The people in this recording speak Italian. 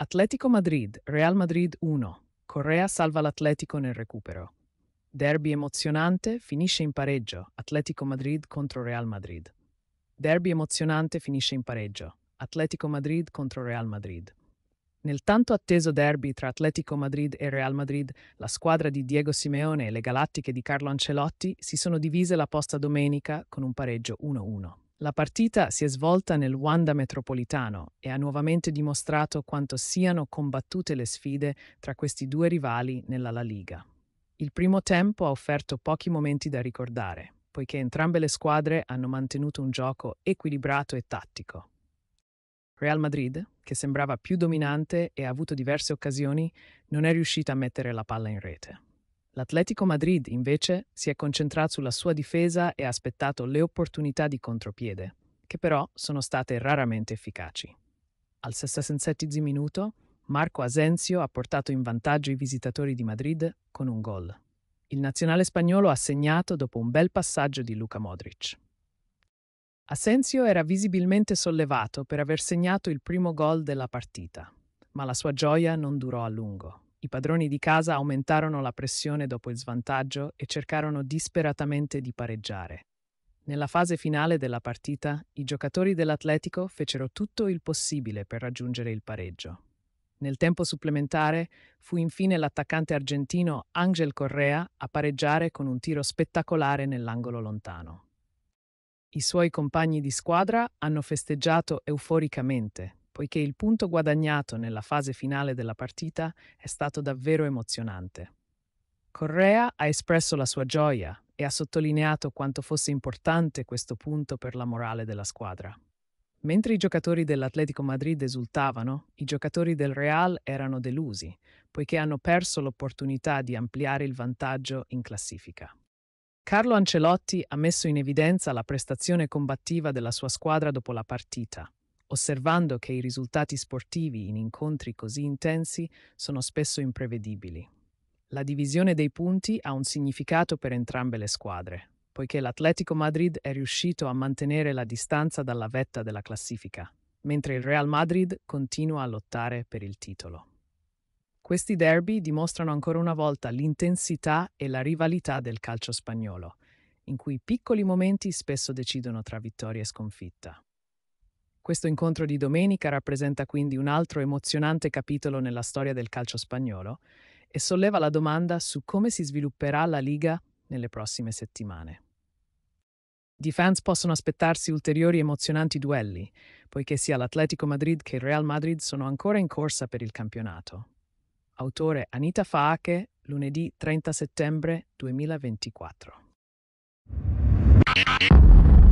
Atletico Madrid, Real Madrid 1. Correa salva l'Atletico nel recupero. Derby emozionante, finisce in pareggio. Atletico Madrid contro Real Madrid. Derby emozionante, finisce in pareggio. Atletico Madrid contro Real Madrid. Nel tanto atteso derby tra Atletico Madrid e Real Madrid, la squadra di Diego Simeone e le Galattiche di Carlo Ancelotti si sono divise la posta domenica con un pareggio 1-1. La partita si è svolta nel Wanda metropolitano e ha nuovamente dimostrato quanto siano combattute le sfide tra questi due rivali nella La Liga. Il primo tempo ha offerto pochi momenti da ricordare, poiché entrambe le squadre hanno mantenuto un gioco equilibrato e tattico. Real Madrid, che sembrava più dominante e ha avuto diverse occasioni, non è riuscita a mettere la palla in rete. L'Atletico Madrid, invece, si è concentrato sulla sua difesa e ha aspettato le opportunità di contropiede, che però sono state raramente efficaci. Al 67 minuto, Marco Asensio ha portato in vantaggio i visitatori di Madrid con un gol. Il nazionale spagnolo ha segnato dopo un bel passaggio di Luca Modric. Asensio era visibilmente sollevato per aver segnato il primo gol della partita, ma la sua gioia non durò a lungo. I padroni di casa aumentarono la pressione dopo il svantaggio e cercarono disperatamente di pareggiare. Nella fase finale della partita, i giocatori dell'Atletico fecero tutto il possibile per raggiungere il pareggio. Nel tempo supplementare fu infine l'attaccante argentino Angel Correa a pareggiare con un tiro spettacolare nell'angolo lontano. I suoi compagni di squadra hanno festeggiato euforicamente, poiché il punto guadagnato nella fase finale della partita è stato davvero emozionante. Correa ha espresso la sua gioia e ha sottolineato quanto fosse importante questo punto per la morale della squadra. Mentre i giocatori dell'Atletico Madrid esultavano, i giocatori del Real erano delusi, poiché hanno perso l'opportunità di ampliare il vantaggio in classifica. Carlo Ancelotti ha messo in evidenza la prestazione combattiva della sua squadra dopo la partita, osservando che i risultati sportivi in incontri così intensi sono spesso imprevedibili. La divisione dei punti ha un significato per entrambe le squadre, poiché l'Atletico Madrid è riuscito a mantenere la distanza dalla vetta della classifica, mentre il Real Madrid continua a lottare per il titolo. Questi derby dimostrano ancora una volta l'intensità e la rivalità del calcio spagnolo, in cui piccoli momenti spesso decidono tra vittoria e sconfitta. Questo incontro di domenica rappresenta quindi un altro emozionante capitolo nella storia del calcio spagnolo e solleva la domanda su come si svilupperà la Liga nelle prossime settimane. I fans possono aspettarsi ulteriori emozionanti duelli, poiché sia l'Atletico Madrid che il Real Madrid sono ancora in corsa per il campionato. Autore Anita Faache, lunedì 30 settembre 2024.